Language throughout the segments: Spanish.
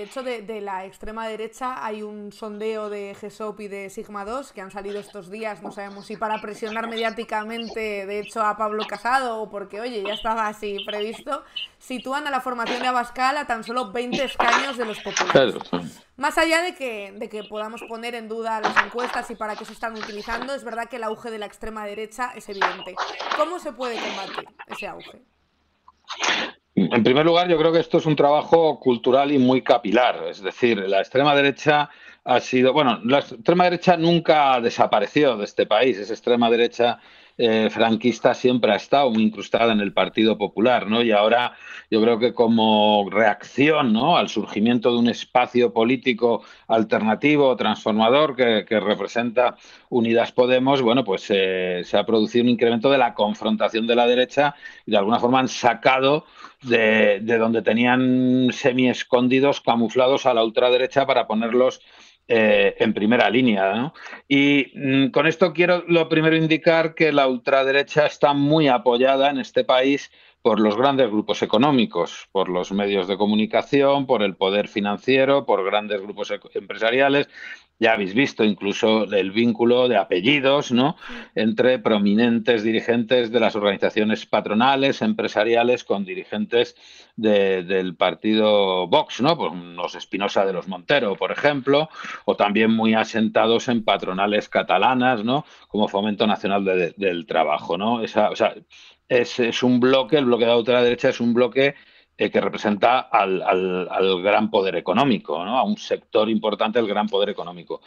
De hecho, de, la extrema derecha hay un sondeo de GESOP y de Sigma 2 que han salido estos días, no sabemos si para presionar mediáticamente, de hecho, a Pablo Casado o porque, oye, ya estaba así previsto, sitúan a la formación de Abascal a tan solo 20 escaños de los populares. Más allá de que, de que podamos poner en duda las encuestas y para qué se están utilizando, es verdad que el auge de la extrema derecha es evidente. ¿Cómo se puede combatir ese auge? Mm. En primer lugar, yo creo que esto es un trabajo cultural y muy capilar. Es decir, la extrema derecha ha sido, bueno, la extrema derecha nunca desapareció de este país, esa extrema derecha eh, franquista siempre ha estado incrustada en el Partido Popular, ¿no? Y ahora yo creo que como reacción ¿no? al surgimiento de un espacio político alternativo, transformador, que, representa Unidas Podemos, bueno, pues eh, se ha producido un incremento de la confrontación de la derecha y de alguna forma han sacado de, de donde tenían semi escondidos, camuflados a la ultraderecha para ponerlos eh, en primera línea. Y mm, con esto quiero lo primero indicar que la ultraderecha está muy apoyada en este país por los grandes grupos económicos, por los medios de comunicación, por el poder financiero, por grandes grupos empresariales. Ya habéis visto incluso el vínculo de apellidos ¿no? entre prominentes dirigentes de las organizaciones patronales, empresariales, con dirigentes del partido Vox, ¿no? los Espinosa de los Montero, por ejemplo, o también muy asentados en patronales catalanas, ¿no? como Fomento Nacional del Trabajo. ¿no? o sea, es, un bloque, el bloque de la derecha es un bloque eh, que representa al, gran poder económico, a un sector importante del gran poder económico.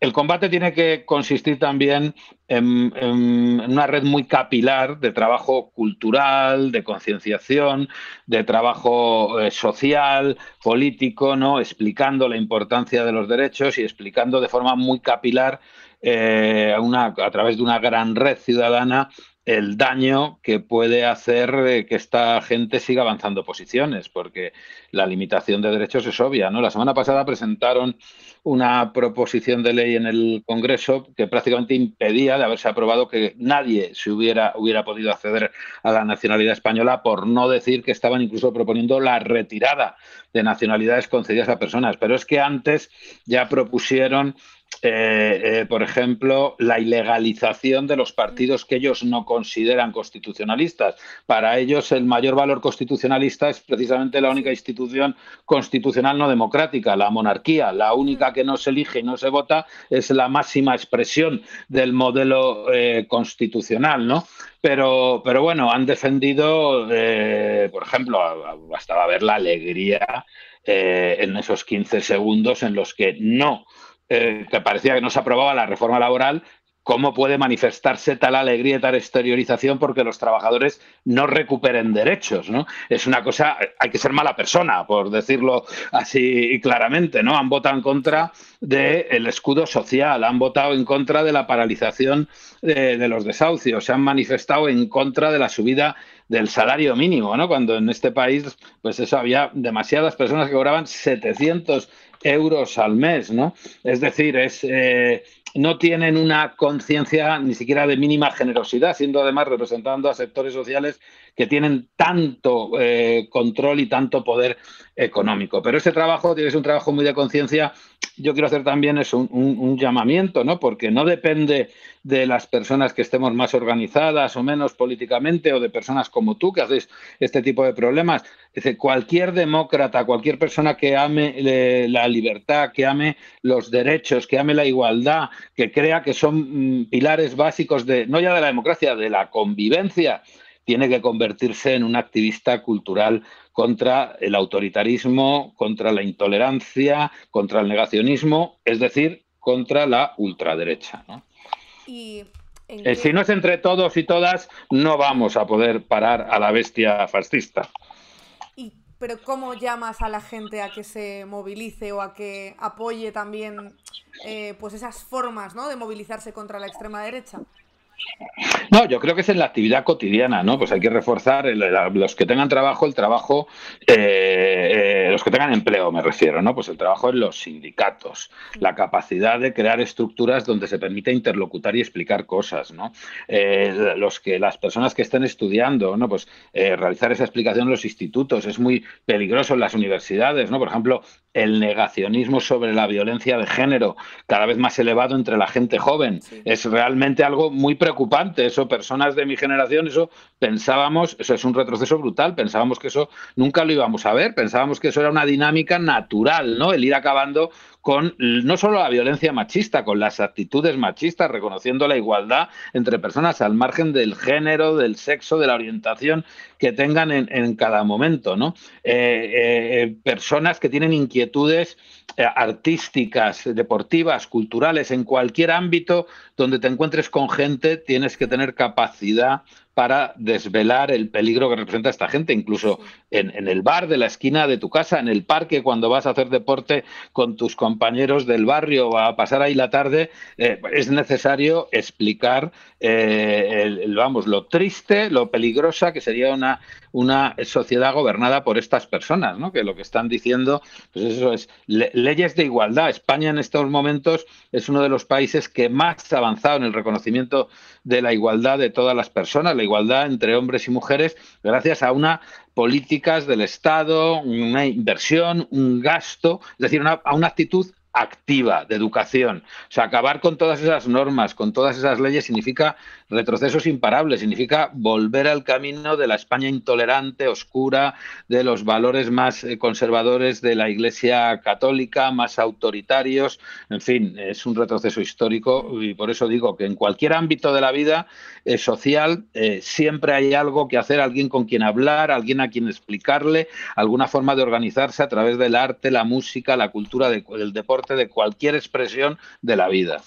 El combate tiene que consistir también en, en, una red muy capilar de trabajo cultural, de concienciación, de trabajo eh, social, político, ¿no? explicando la importancia de los derechos y explicando de forma muy capilar eh, a través de una gran red ciudadana el daño que puede hacer que esta gente siga avanzando posiciones, porque la limitación de derechos es obvia. ¿no? La semana pasada presentaron una proposición de ley en el Congreso que prácticamente impedía de haberse aprobado que nadie se hubiera, hubiera podido acceder a la nacionalidad española, por no decir que estaban incluso proponiendo la retirada de nacionalidades concedidas a personas. Pero es que antes ya propusieron eh, eh, por ejemplo, la ilegalización de los partidos que ellos no consideran constitucionalistas. Para ellos el mayor valor constitucionalista es precisamente la única institución constitucional no democrática, la monarquía. La única que no se elige y no se vota es la máxima expresión del modelo eh, constitucional, ¿no? Pero, pero bueno, han defendido, por ejemplo, bastaba ver la alegría en esos 15 segundos en los que no eh, que parecía que no se aprobaba la reforma laboral, ¿cómo puede manifestarse tal alegría y tal exteriorización porque los trabajadores no recuperen derechos? ¿no? Es una cosa, hay que ser mala persona, por decirlo así claramente, ¿no? Han votado en contra del escudo social, han votado en contra de la paralización eh, de, los desahucios, se han manifestado en contra de la subida del salario mínimo, ¿no? Cuando en este país, pues eso, había demasiadas personas que cobraban 700 euros al mes, ¿no? Es decir, es, eh, no tienen una conciencia ni siquiera de mínima generosidad, siendo además representando a sectores sociales que tienen tanto eh, control y tanto poder económico. Pero ese trabajo tienes un trabajo muy de conciencia. Yo quiero hacer también es un, llamamiento, ¿no? Porque no depende de las personas que estemos más organizadas o menos políticamente, o de personas como tú que haces este tipo de problemas. Es cualquier demócrata, cualquier persona que ame eh, la libertad, que ame los derechos, que ame la igualdad, que crea que son mm, pilares básicos de, no ya de la democracia, de la convivencia, tiene que convertirse en un activista cultural contra el autoritarismo, contra la intolerancia, contra el negacionismo, es decir, contra la ultraderecha. Eh, si no es entre todos y todas, no vamos a poder parar a la bestia fascista pero ¿cómo llamas a la gente a que se movilice o a que apoye también eh, pues esas formas ¿no? de movilizarse contra la extrema derecha? No, yo creo que es en la actividad cotidiana, ¿no? Pues hay que reforzar los que tengan trabajo, el trabajo, eh, eh, los que tengan empleo, me refiero, ¿no? Pues el trabajo en los sindicatos, la capacidad de crear estructuras donde se permite interlocutar y explicar cosas, ¿no? Eh, los que las personas que estén estudiando, ¿no? Pues realizar esa explicación en los institutos es muy peligroso en las universidades, ¿no? Por ejemplo, el negacionismo sobre la violencia de género cada vez más elevado entre la gente joven es realmente algo muy preocupante, eso, personas de mi generación, eso pensábamos, eso es un retroceso brutal, pensábamos que eso nunca lo íbamos a ver, pensábamos que eso era una dinámica natural, ¿no? El ir acabando con no solo la violencia machista, con las actitudes machistas, reconociendo la igualdad entre personas al margen del género, del sexo, de la orientación que tengan en, cada momento, ¿no? Eh, eh, eh, personas que tienen inquietudes artísticas, deportivas, culturales, en cualquier ámbito donde te encuentres con gente tienes que tener capacidad para desvelar el peligro que representa esta gente, incluso en, el bar de la esquina de tu casa, en el parque, cuando vas a hacer deporte con tus compañeros del barrio o a pasar ahí la tarde, eh, es necesario explicar eh, vamos, lo triste, lo peligrosa que sería una, una sociedad gobernada por estas personas, ¿no? que lo que están diciendo, pues eso es leyes de igualdad. España en estos momentos es uno de los países que más ha avanzado en el reconocimiento de la igualdad de todas las personas. La igualdad entre hombres y mujeres gracias a una políticas del Estado, una inversión, un gasto, es decir, a una actitud activa de educación. O sea, acabar con todas esas normas, con todas esas leyes, significa retrocesos imparables, significa volver al camino de la España intolerante, oscura, de los valores más eh, conservadores de la Iglesia católica, más autoritarios. En fin, es un retroceso histórico y por eso digo que en cualquier ámbito de la vida eh, social eh, siempre hay algo que hacer, alguien con quien hablar, alguien a quien explicarle, alguna forma de organizarse a través del arte, la música, la cultura, el deporte de cualquier expresión de la vida.